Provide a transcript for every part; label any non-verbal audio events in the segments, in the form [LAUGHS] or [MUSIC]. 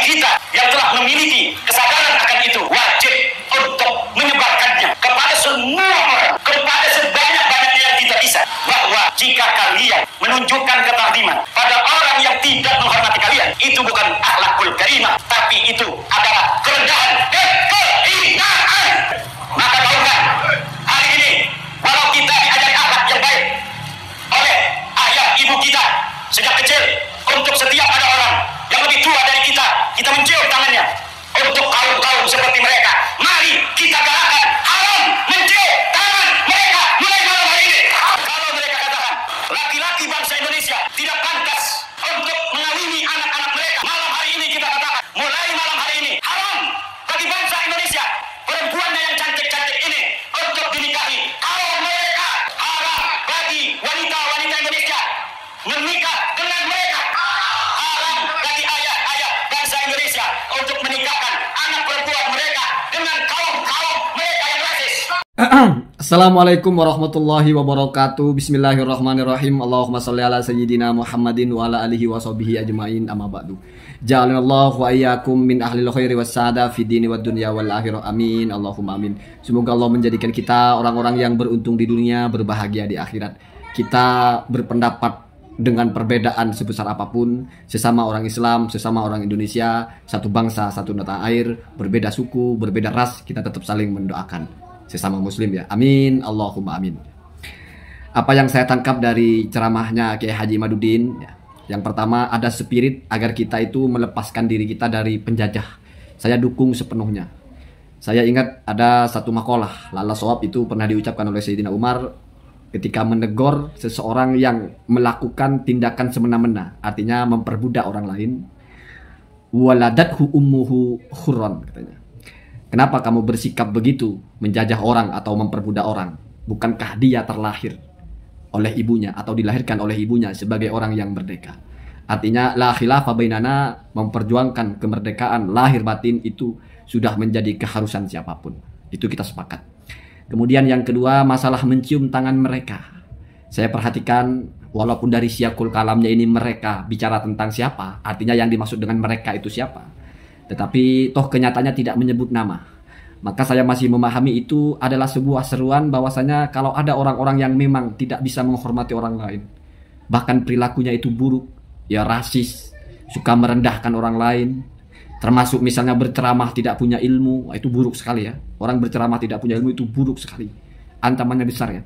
kita yang telah memiliki kesadaran akan itu wajib untuk menyebarkannya kepada semua orang, kepada sebanyak-banyaknya yang kita bisa. Bahwa jika kalian menunjukkan ketakdiman pada orang yang tidak menghormati kalian, itu bukan akhlakul karimah, tapi itu adalah kerendahan dan kehinaan. Maka tahukah hari ini, walau kita diajari akhlak yang baik oleh ayah ibu kita sejak kecil, menikah dengan mereka. Haram bagi ayah-ayah bangsa Indonesia untuk menikahkan anak perempuan mereka dengan kaum-kaum mereka [CLEARS THROAT] Assalamualaikum warahmatullahi wabarakatuh Bismillahirrahmanirrahim Allahumma salli ala sayyidina Muhammadin wa ala alihi wa sahbihi ajma'in amma ba'du Allah wa iyakum min ahli khairi wa sada fi dini wa dunya wal akhirah amin Allahumma amin Semoga Allah menjadikan kita orang-orang yang beruntung di dunia berbahagia di akhirat Kita berpendapat dengan perbedaan sebesar apapun, sesama orang Islam, sesama orang Indonesia, satu bangsa, satu nata air, berbeda suku, berbeda ras, kita tetap saling mendoakan. Sesama muslim ya. Amin, Allahumma amin. Apa yang saya tangkap dari ceramahnya Kiai Haji Madudin, ya. yang pertama ada spirit agar kita itu melepaskan diri kita dari penjajah. Saya dukung sepenuhnya. Saya ingat ada satu makalah, lala soab itu pernah diucapkan oleh Sayyidina Umar ketika menegur seseorang yang melakukan tindakan semena-mena, artinya memperbudak orang lain. waladat hu ummuhu huron katanya. Kenapa kamu bersikap begitu, menjajah orang atau memperbudak orang? Bukankah dia terlahir oleh ibunya atau dilahirkan oleh ibunya sebagai orang yang merdeka? Artinya la khilafah bainana memperjuangkan kemerdekaan lahir batin itu sudah menjadi keharusan siapapun. Itu kita sepakat. Kemudian yang kedua masalah mencium tangan mereka. Saya perhatikan walaupun dari siakul kalamnya ini mereka bicara tentang siapa, artinya yang dimaksud dengan mereka itu siapa. Tetapi toh kenyataannya tidak menyebut nama maka saya masih memahami itu adalah sebuah seruan bahwasanya kalau ada orang-orang yang memang tidak bisa menghormati orang lain bahkan perilakunya itu buruk ya rasis suka merendahkan orang lain Termasuk misalnya berceramah tidak punya ilmu, itu buruk sekali ya. Orang berceramah tidak punya ilmu itu buruk sekali. Ancamannya besar ya.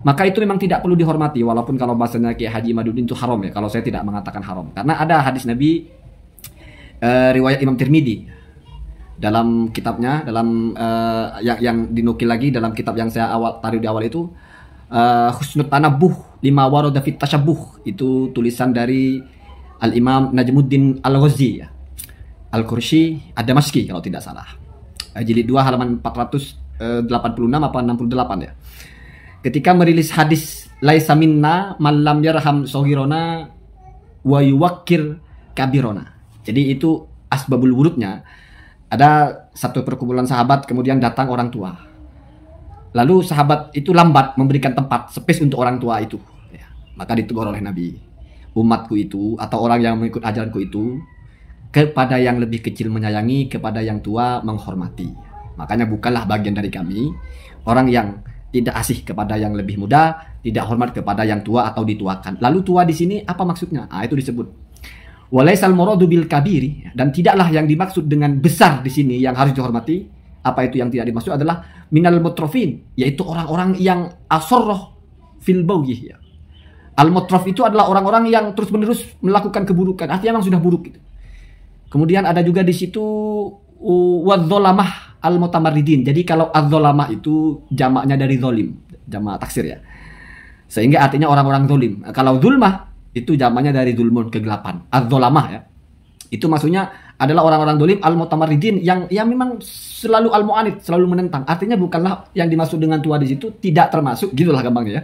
Maka itu memang tidak perlu dihormati walaupun kalau bahasanya Kiai Haji Madudin itu haram ya. Kalau saya tidak mengatakan haram karena ada hadis Nabi eh, riwayat Imam Tirmidzi dalam kitabnya dalam uh, yang yang dinukil lagi dalam kitab yang saya awal taruh di awal itu uh, Husnul Tanabuh lima warodafit tasabuh itu tulisan dari Al Imam Najmuddin Al Ghazi ya al kursi ada Maski kalau tidak salah. Eh, jilid 2 halaman 486 eh, apa 68 ya. Ketika merilis hadis laisa minna malam yarham sohirona wa yuwakir kabirona. Jadi itu asbabul wurudnya ada satu perkumpulan sahabat kemudian datang orang tua. Lalu sahabat itu lambat memberikan tempat space untuk orang tua itu. Ya, maka ditegur oleh Nabi. Umatku itu atau orang yang mengikut ajaranku itu kepada yang lebih kecil menyayangi, kepada yang tua menghormati. Makanya bukanlah bagian dari kami orang yang tidak asih kepada yang lebih muda, tidak hormat kepada yang tua atau dituakan. Lalu tua di sini apa maksudnya? Ah itu disebut walaisal muradu bil kabiri dan tidaklah yang dimaksud dengan besar di sini yang harus dihormati apa itu yang tidak dimaksud adalah minal mutrafin yaitu orang-orang yang asorroh fil bawih ya. Al mutraf itu adalah orang-orang yang terus-menerus melakukan keburukan artinya memang sudah buruk gitu. Kemudian ada juga di situ wadzolamah al mutamaridin. Jadi kalau adzolamah itu jamaknya dari zolim, jamak taksir ya. Sehingga artinya orang-orang zolim. Kalau zulmah itu jamaknya dari zulmun kegelapan. Adzolamah ya. Itu maksudnya adalah orang-orang zolim al mutamaridin yang yang memang selalu al muanid, selalu menentang. Artinya bukanlah yang dimaksud dengan tua di situ tidak termasuk gitulah gampangnya ya.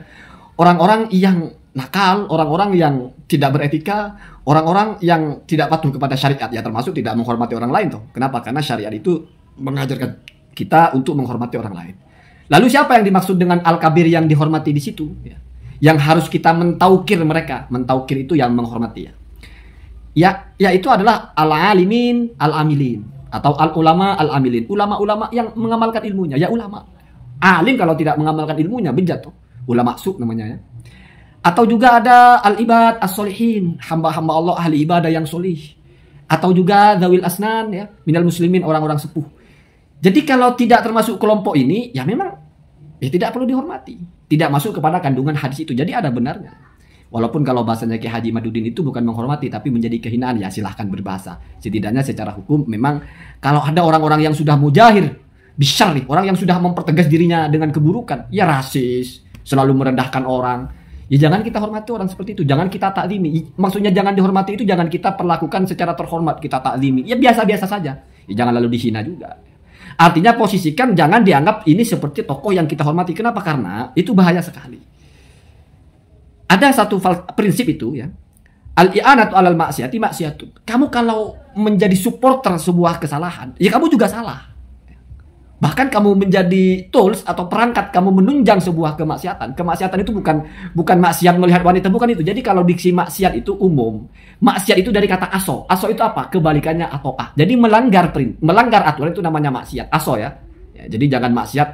Orang-orang yang nakal, orang-orang yang tidak beretika, orang-orang yang tidak patuh kepada syariat ya termasuk tidak menghormati orang lain tuh Kenapa? Karena syariat itu mengajarkan kita untuk menghormati orang lain. Lalu siapa yang dimaksud dengan al-kabir yang dihormati di situ? Ya. Yang harus kita mentaukir mereka, mentaukir itu yang menghormati ya. Ya, ya itu adalah al-alimin, al-amilin atau al-ulama, al-amilin. Ulama-ulama yang mengamalkan ilmunya, ya ulama. Alim kalau tidak mengamalkan ilmunya bejat tuh. Ulama su namanya ya atau juga ada al-ibad as-solihin, hamba-hamba Allah ahli ibadah yang solih. Atau juga zawil asnan ya, minal muslimin orang-orang sepuh. Jadi kalau tidak termasuk kelompok ini, ya memang ya tidak perlu dihormati. Tidak masuk kepada kandungan hadis itu. Jadi ada benarnya. Walaupun kalau bahasanya Ki Haji Madudin itu bukan menghormati tapi menjadi kehinaan ya silahkan berbahasa. Setidaknya secara hukum memang kalau ada orang-orang yang sudah mujahir bisa nih, orang yang sudah mempertegas dirinya dengan keburukan, ya rasis, selalu merendahkan orang, Ya jangan kita hormati orang seperti itu, jangan kita taklimi. Maksudnya jangan dihormati itu jangan kita perlakukan secara terhormat, kita taklimi. Ya biasa-biasa saja. Ya jangan lalu dihina juga. Artinya posisikan jangan dianggap ini seperti tokoh yang kita hormati. Kenapa? Karena itu bahaya sekali. Ada satu prinsip itu ya. Al-i'anatu alal maksiati maksiatu. Kamu kalau menjadi supporter sebuah kesalahan, ya kamu juga salah bahkan kamu menjadi tools atau perangkat kamu menunjang sebuah kemaksiatan. Kemaksiatan itu bukan bukan maksiat melihat wanita bukan itu. Jadi kalau diksi maksiat itu umum, maksiat itu dari kata aso. Aso itu apa? Kebalikannya atoka ah. Jadi melanggar print, melanggar aturan itu namanya maksiat. Aso ya. ya jadi jangan maksiat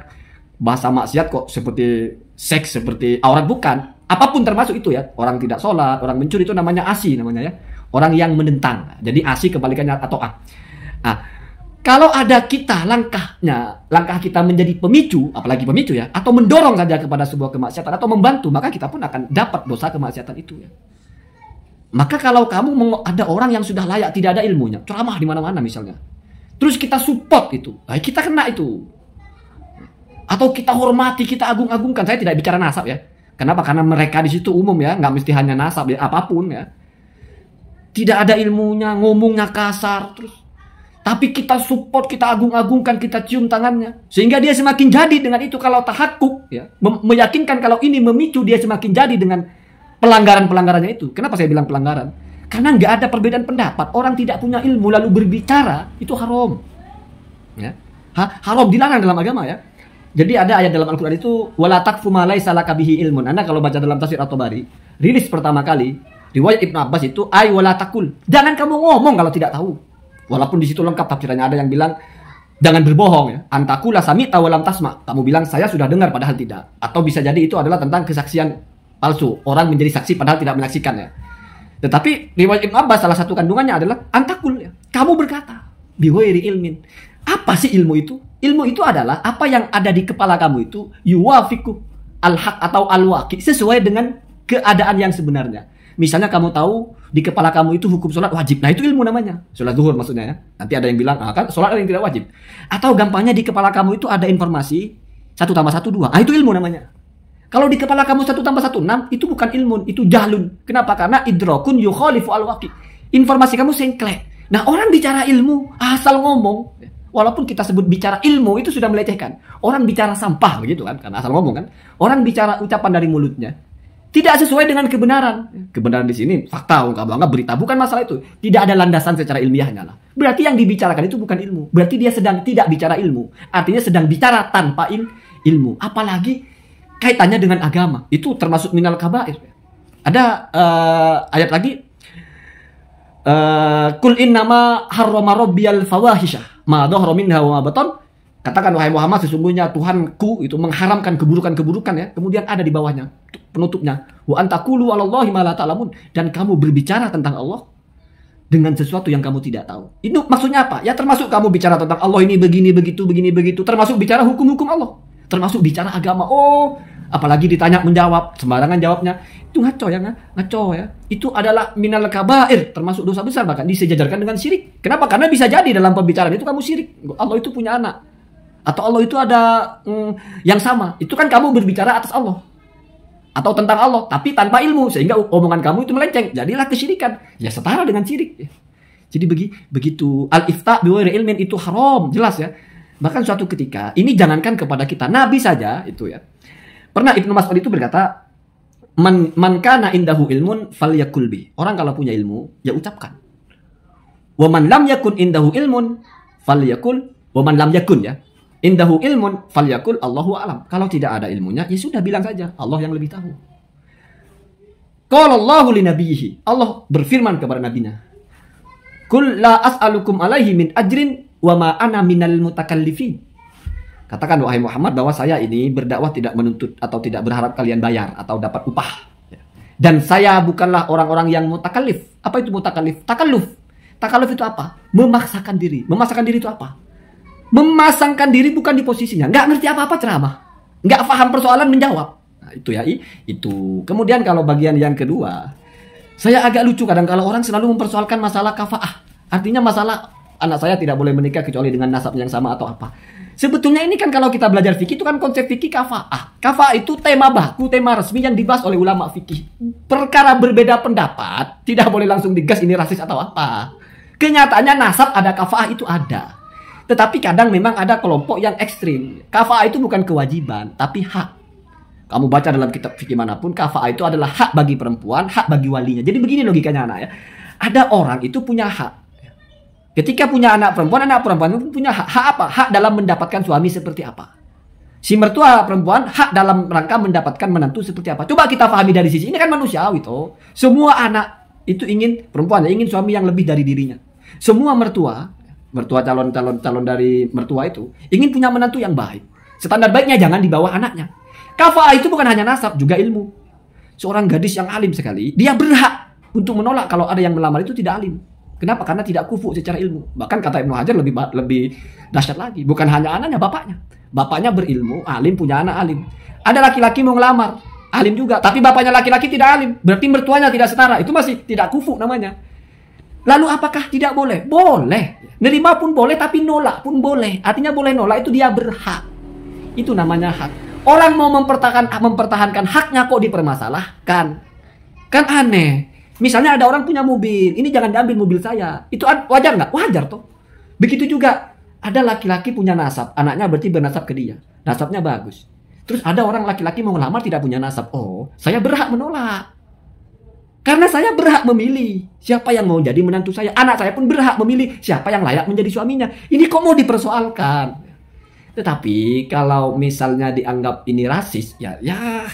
bahasa maksiat kok seperti seks seperti aurat bukan. Apapun termasuk itu ya. Orang tidak sholat, orang mencuri itu namanya asi namanya ya. Orang yang menentang. Jadi asi kebalikannya atoka Ah, ah kalau ada kita langkahnya, langkah kita menjadi pemicu, apalagi pemicu ya, atau mendorong saja kepada sebuah kemaksiatan atau membantu, maka kita pun akan dapat dosa kemaksiatan itu ya. Maka kalau kamu ada orang yang sudah layak tidak ada ilmunya, ceramah di mana-mana misalnya. Terus kita support itu. Baik, nah, kita kena itu. Atau kita hormati, kita agung-agungkan. Saya tidak bicara nasab ya. Kenapa? Karena mereka di situ umum ya, nggak mesti hanya nasab ya, apapun ya. Tidak ada ilmunya, ngomongnya kasar, terus tapi kita support, kita agung-agungkan, kita cium tangannya. Sehingga dia semakin jadi dengan itu. Kalau tahakuk, ya, meyakinkan kalau ini memicu, dia semakin jadi dengan pelanggaran-pelanggarannya itu. Kenapa saya bilang pelanggaran? Karena nggak ada perbedaan pendapat. Orang tidak punya ilmu lalu berbicara, itu haram. Ya. Ha, haram dilarang dalam agama ya. Jadi ada ayat dalam Al-Quran itu, wala takfu salah ilmun. Anda kalau baca dalam tafsir atau bari, rilis pertama kali, riwayat Ibn Abbas itu, ay wala takul. Jangan kamu ngomong kalau tidak tahu. Walaupun di situ lengkap tafsirannya ada yang bilang jangan berbohong ya. Antakula sami tawalam tasma. Kamu bilang saya sudah dengar padahal tidak. Atau bisa jadi itu adalah tentang kesaksian palsu. Orang menjadi saksi padahal tidak menyaksikan ya. Tetapi riwayat Ibn Abbas salah satu kandungannya adalah antakul ya. Kamu berkata biwairi ilmin. Apa sih ilmu itu? Ilmu itu adalah apa yang ada di kepala kamu itu yuwafiku al-haq atau al-waqi sesuai dengan keadaan yang sebenarnya. Misalnya kamu tahu di kepala kamu itu hukum sholat wajib. Nah itu ilmu namanya. Sholat zuhur maksudnya ya. Nanti ada yang bilang, ah, kan sholat ada yang tidak wajib. Atau gampangnya di kepala kamu itu ada informasi satu tambah satu dua. Ah itu ilmu namanya. Kalau di kepala kamu satu tambah satu enam itu bukan ilmu, itu jahlun. Kenapa? Karena idrokun yukholifu al -waki. Informasi kamu sengklek. Nah orang bicara ilmu asal ngomong. Walaupun kita sebut bicara ilmu itu sudah melecehkan. Orang bicara sampah begitu kan, karena asal ngomong kan. Orang bicara ucapan dari mulutnya tidak sesuai dengan kebenaran. Kebenaran di sini fakta, nggak bangga berita bukan masalah itu. Tidak ada landasan secara ilmiahnya lah. Berarti yang dibicarakan itu bukan ilmu. Berarti dia sedang tidak bicara ilmu. Artinya sedang bicara tanpa il ilmu. Apalagi kaitannya dengan agama. Itu termasuk minal kabair. Ada uh, ayat lagi. Uh, eh, Kul in harrama rabbiyal fawahisha ma dhahra minha wa ma baton. Katakan wahai Muhammad sesungguhnya Tuhanku itu mengharamkan keburukan-keburukan ya. Kemudian ada di bawahnya penutupnya wa antakulu alallahi ma la ta'lamun dan kamu berbicara tentang Allah dengan sesuatu yang kamu tidak tahu. Itu maksudnya apa? Ya termasuk kamu bicara tentang Allah ini begini begitu begini begitu, termasuk bicara hukum-hukum Allah, termasuk bicara agama. Oh, apalagi ditanya menjawab sembarangan jawabnya. Itu ngaco ya, ngaco ya. Itu adalah minal kabair, termasuk dosa besar bahkan disejajarkan dengan syirik. Kenapa? Karena bisa jadi dalam pembicaraan itu kamu syirik. Allah itu punya anak atau Allah itu ada mm, yang sama. Itu kan kamu berbicara atas Allah atau tentang Allah tapi tanpa ilmu sehingga omongan kamu itu melenceng. Jadilah kesyirikan. Ya setara dengan syirik. Jadi begi, begitu al-ifta biwairi ilmin itu haram, jelas ya. Bahkan suatu ketika ini jangankan kepada kita, nabi saja itu ya. Pernah Ibnu Mas'ud itu berkata, "Man, man kana indahu ilmun falyakul bi." Orang kalau punya ilmu, ya ucapkan. "Wa man lam yakun indahu ilmun falyakul wa man lam yakun" ya. Indahu ilmun falyakul Allahu alam. Kalau tidak ada ilmunya, ya sudah bilang saja Allah yang lebih tahu. Kalau Allahu li Allah berfirman kepada nabinya. Kul la as'alukum alaihi min ajrin wa ma ana minal mutakallifin. Katakan wahai Muhammad bahwa saya ini berdakwah tidak menuntut atau tidak berharap kalian bayar atau dapat upah. Dan saya bukanlah orang-orang yang mutakallif. Apa itu mutakallif? Takalluf. Takalluf itu apa? Memaksakan diri. Memaksakan diri itu apa? memasangkan diri bukan di posisinya nggak ngerti apa-apa ceramah nggak paham persoalan menjawab nah, itu ya itu kemudian kalau bagian yang kedua saya agak lucu kadang kalau orang selalu mempersoalkan masalah kafaah artinya masalah anak saya tidak boleh menikah kecuali dengan nasab yang sama atau apa Sebetulnya ini kan kalau kita belajar fikih itu kan konsep fikih kafaah. Kafaah itu tema baku, tema resmi yang dibahas oleh ulama fikih. Perkara berbeda pendapat tidak boleh langsung digas ini rasis atau apa. Kenyataannya nasab ada kafaah itu ada. Tetapi kadang memang ada kelompok yang ekstrim. Kafaah itu bukan kewajiban, tapi hak. Kamu baca dalam kitab fikih manapun, kafaah itu adalah hak bagi perempuan, hak bagi walinya. Jadi begini logikanya anak ya. Ada orang itu punya hak. Ketika punya anak perempuan, anak perempuan itu punya hak. Hak apa? Hak dalam mendapatkan suami seperti apa? Si mertua perempuan hak dalam rangka mendapatkan menantu seperti apa? Coba kita pahami dari sisi ini kan manusiawi toh. Semua anak itu ingin perempuan ingin suami yang lebih dari dirinya. Semua mertua mertua calon calon calon dari mertua itu ingin punya menantu yang baik. Standar baiknya jangan di bawah anaknya. Kafa itu bukan hanya nasab, juga ilmu. Seorang gadis yang alim sekali, dia berhak untuk menolak kalau ada yang melamar itu tidak alim. Kenapa? Karena tidak kufu secara ilmu. Bahkan kata Ibnu Hajar lebih lebih dahsyat lagi. Bukan hanya anaknya, bapaknya. Bapaknya berilmu, alim punya anak alim. Ada laki-laki mau ngelamar, alim juga, tapi bapaknya laki-laki tidak alim. Berarti mertuanya tidak setara. Itu masih tidak kufu namanya. Lalu apakah tidak boleh? Boleh. Nerima pun boleh tapi nolak pun boleh. Artinya boleh nolak itu dia berhak. Itu namanya hak. Orang mau mempertahankan mempertahankan haknya kok dipermasalahkan. Kan aneh. Misalnya ada orang punya mobil, ini jangan diambil mobil saya. Itu wajar nggak? Wajar tuh. Begitu juga ada laki-laki punya nasab, anaknya berarti bernasab ke dia. Nasabnya bagus. Terus ada orang laki-laki mau ngelamar tidak punya nasab. Oh, saya berhak menolak. Karena saya berhak memilih siapa yang mau jadi menantu saya. Anak saya pun berhak memilih siapa yang layak menjadi suaminya. Ini kok mau dipersoalkan? Tetapi kalau misalnya dianggap ini rasis, ya ya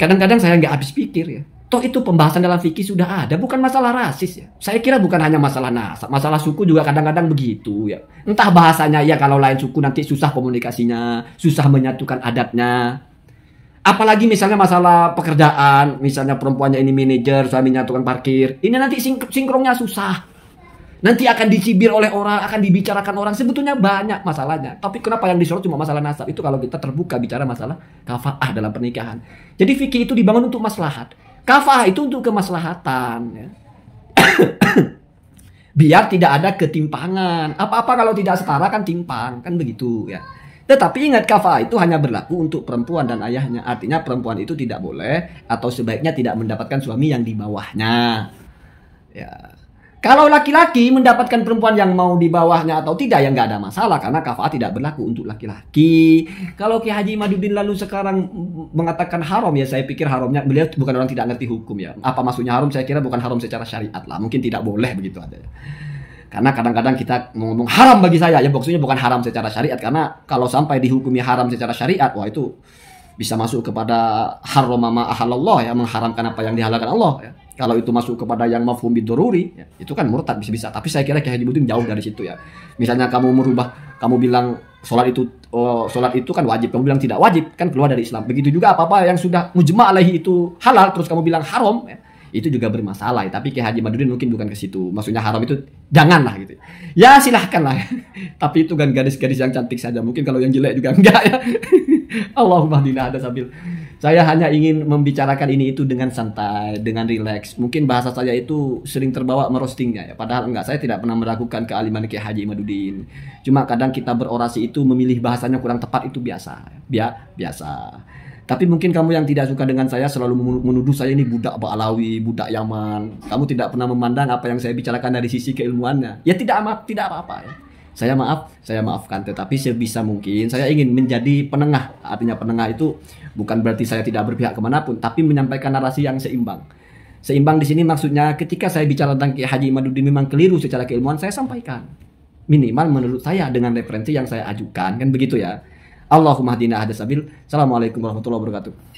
kadang-kadang saya nggak habis pikir ya. Toh itu pembahasan dalam fikih sudah ada, bukan masalah rasis ya. Saya kira bukan hanya masalah nasab, masalah suku juga kadang-kadang begitu ya. Entah bahasanya ya kalau lain suku nanti susah komunikasinya, susah menyatukan adatnya apalagi misalnya masalah pekerjaan, misalnya perempuannya ini manajer, suaminya tukang parkir, ini nanti sink sinkronnya susah. Nanti akan disibir oleh orang, akan dibicarakan orang. Sebetulnya banyak masalahnya. Tapi kenapa yang disorot cuma masalah nasab? Itu kalau kita terbuka bicara masalah kafaah dalam pernikahan. Jadi fikih itu dibangun untuk maslahat. Kafaah itu untuk kemaslahatan. Ya. [COUGHS] Biar tidak ada ketimpangan. Apa-apa kalau tidak setara kan timpang. Kan begitu ya. Tetapi ingat kafa itu hanya berlaku untuk perempuan dan ayahnya. Artinya perempuan itu tidak boleh atau sebaiknya tidak mendapatkan suami yang di bawahnya. Ya. Kalau laki-laki mendapatkan perempuan yang mau di bawahnya atau tidak ya nggak ada masalah karena kafa tidak berlaku untuk laki-laki. Kalau Ki Haji Madudin lalu sekarang mengatakan haram ya saya pikir haramnya beliau bukan orang tidak ngerti hukum ya. Apa maksudnya haram saya kira bukan haram secara syariat lah. Mungkin tidak boleh begitu ada. Karena kadang-kadang kita ngomong haram bagi saya, ya maksudnya bukan haram secara syariat. Karena kalau sampai dihukumi haram secara syariat, wah itu bisa masuk kepada harrama ma ahalallah ya mengharamkan apa yang dihalalkan Allah ya. Kalau itu masuk kepada yang mafhum bidururi ya, itu kan murtad bisa-bisa. Tapi saya kira kayak dibutuhin jauh dari situ ya. Misalnya kamu merubah, kamu bilang sholat itu oh, sholat itu kan wajib, kamu bilang tidak wajib kan keluar dari Islam. Begitu juga apa-apa yang sudah mujma alaihi itu halal terus kamu bilang haram ya itu juga bermasalah. Tapi Kiai Haji Madudin mungkin bukan ke situ. Maksudnya haram itu janganlah gitu. Ya silahkanlah. [LAUGHS] Tapi itu kan gadis-gadis yang cantik saja. Mungkin kalau yang jelek juga [LAUGHS] enggak ya. Allahumma dina ada sambil. Saya hanya ingin membicarakan ini itu dengan santai, dengan rileks. Mungkin bahasa saya itu sering terbawa merostingnya ya. Padahal enggak, saya tidak pernah melakukan kealiman Kiai Haji Madudin. Cuma kadang kita berorasi itu memilih bahasanya kurang tepat itu biasa. Bia biasa. Tapi mungkin kamu yang tidak suka dengan saya selalu menuduh saya ini budak Ba'alawi, budak Yaman. Kamu tidak pernah memandang apa yang saya bicarakan dari sisi keilmuannya. Ya tidak maaf, tidak apa-apa ya. Saya maaf, saya maafkan tetapi sebisa mungkin saya ingin menjadi penengah. Artinya penengah itu bukan berarti saya tidak berpihak kemanapun, tapi menyampaikan narasi yang seimbang. Seimbang di sini maksudnya ketika saya bicara tentang Kiai Haji Imaduddin memang keliru secara keilmuan, saya sampaikan. Minimal menurut saya dengan referensi yang saya ajukan, kan begitu ya. Allahumma hadina ahdasabil. Assalamualaikum warahmatullahi wabarakatuh.